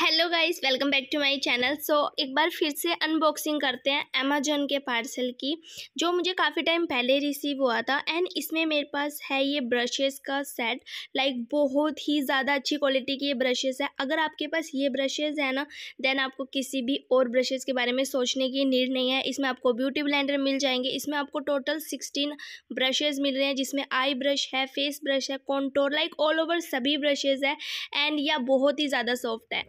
hello guys welcome back to my channel so एक बार फिर से अनबॉक्सिंग करते हैं अमेजोन के पार्सल की जो मुझे काफ़ी टाइम पहले रिसीव हुआ था एंड इसमें मेरे पास है ये ब्रशेस का सेट लाइक like, बहुत ही ज़्यादा अच्छी क्वालिटी की ये ब्रशेस है अगर आपके पास ये ब्रशेस है ना देन आपको किसी भी और ब्रशेस के बारे में सोचने की नीड नहीं है इसमें आपको ब्यूटी ब्लैंडर मिल जाएंगे इसमें आपको टोटल सिक्सटीन ब्रशेज़ मिल रहे हैं जिसमें आई ब्रश है फेस ब्रश है कॉन्टोर लाइक ऑल ओवर सभी ब्रशेज़ है एंड यह बहुत ही ज़्यादा सॉफ्ट है